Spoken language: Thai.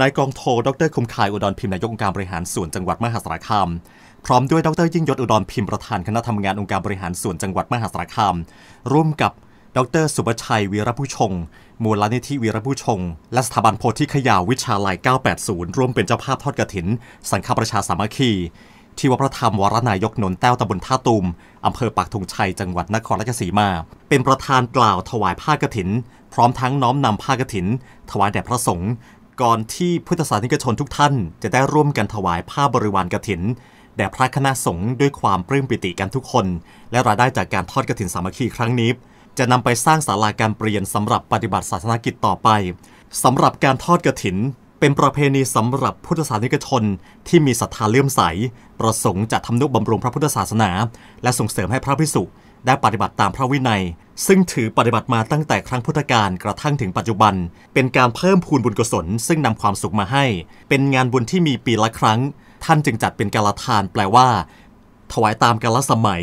นายกองโทดรคมคายอุดรพิมพ์นายกองการบริหารส่วนจังหวัดมหาสารคามพร้อมด้วยดรยิ่งยศอุดรพิมพ์ประธานคณะทำงานองค์การบริหารส่วนจังหวัดมหาสารคามร่วมกับ ดร สุบชัยวีรผู้ชงมูลนิธิวีรผู้ชง และสถาบันโพธิขยาวิชาลัย980 ร่วมเป็นเจ้าภาพทอดกระถิน สังฆประชาสามัคคี ที่วัดพระธรรมวรนายกนนแต้วตำบลท่าตูมอำเภอปากธงชัยจังหวัดนครราชสีมา เป็นประธานกล่าวถวายผ้ากรถิน พร้อมทั้งน้อมนำผ้ากรถิน ถวายแด่พระสงฆ์ก่อนที่พุทธศาสนิกชนทุกท่าน จะได้ร่วมกันถวายผ้าบริวารกรถินแด่พระคณะสงฆ์ด้วยความปลื้มปิติกันทุกคน และรายได้จากการทอดกรถินสามัคคีครั้งนี้ จะนำไปสร้างศาลาการเปลี่ยนสำหรับปฏิบัติศาสนกิจต่อไปสำหรับการทอดกรถิน เป็นประเพณีสำหรับพุทธศาสนิกชน ที่มีศรัทธาเลื่อมใสประสงค์จะทำนุบำรุงพระพุทธศาสนา และส่งเสริมให้พระภิกษุได้ปฏิบัติตามพระวินัยซึ่งถือปฏิบัติมาตั้งแต่ครั้งพุทธกาลกระทั่งถึงปัจจุบัน เป็นการเพิ่มพูนบุญกุศลซึ่งนำความสุขมาให้ เป็นงานบุญที่มีปีละครั้ง ท่านจึงจัดเป็นกาลทานแปลว่า ถวายตามกาลสมัย